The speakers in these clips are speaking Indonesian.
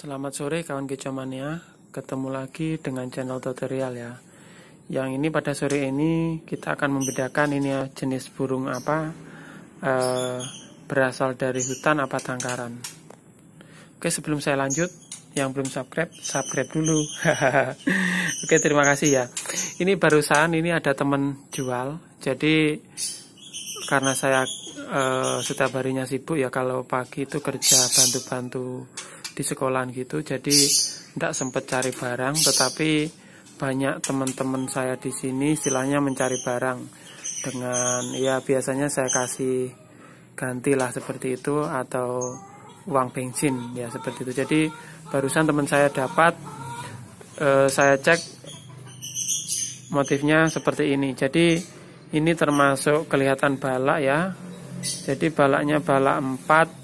Selamat sore kawan kecomania, ketemu lagi dengan channel tutorial ya. Yang ini pada sore ini kita akan membedakan ini ya jenis burung apa e, berasal dari hutan apa tangkaran. Oke sebelum saya lanjut, yang belum subscribe subscribe dulu. Oke terima kasih ya. Ini barusan ini ada teman jual, jadi karena saya e, setiap harinya sibuk ya kalau pagi itu kerja bantu-bantu di sekolahan gitu jadi tidak sempat cari barang tetapi banyak teman-teman saya di sini istilahnya mencari barang dengan ya biasanya saya kasih gantilah seperti itu atau uang bensin ya seperti itu jadi barusan teman saya dapat eh, saya cek motifnya seperti ini jadi ini termasuk kelihatan balak ya jadi balaknya balak 4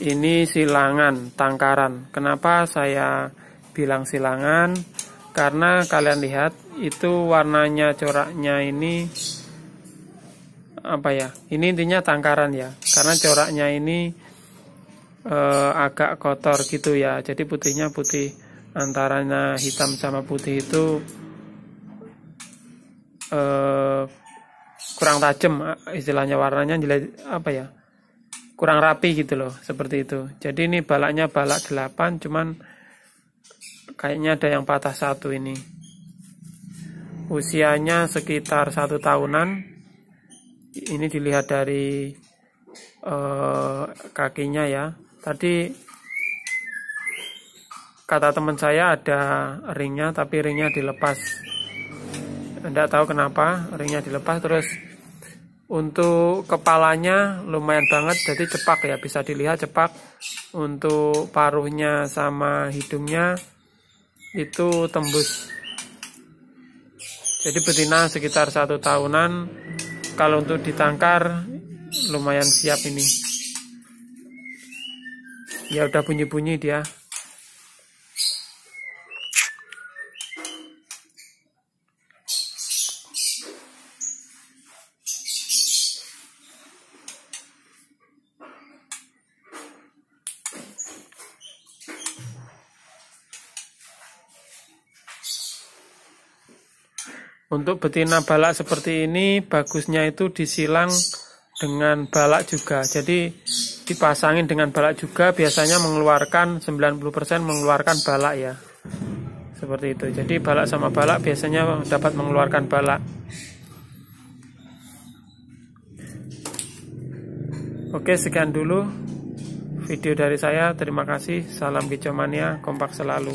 ini silangan tangkaran kenapa saya bilang silangan karena kalian lihat itu warnanya coraknya ini apa ya ini intinya tangkaran ya karena coraknya ini e, agak kotor gitu ya jadi putihnya putih antaranya hitam sama putih itu e, kurang tajam istilahnya warnanya jelek apa ya kurang rapi gitu loh seperti itu jadi ini balaknya balak 8 cuman kayaknya ada yang patah satu ini usianya sekitar satu tahunan ini dilihat dari uh, kakinya ya tadi kata teman saya ada ringnya tapi ringnya dilepas tidak tahu kenapa ringnya dilepas terus untuk kepalanya lumayan banget, jadi cepak ya, bisa dilihat cepak. Untuk paruhnya sama hidungnya itu tembus. Jadi betina sekitar satu tahunan. Kalau untuk ditangkar lumayan siap ini. Ya udah bunyi-bunyi dia. Untuk betina balak seperti ini bagusnya itu disilang dengan balak juga. Jadi dipasangin dengan balak juga biasanya mengeluarkan 90% mengeluarkan balak ya. Seperti itu. Jadi balak sama balak biasanya dapat mengeluarkan balak. Oke, sekian dulu video dari saya. Terima kasih. Salam kicomania, kompak selalu.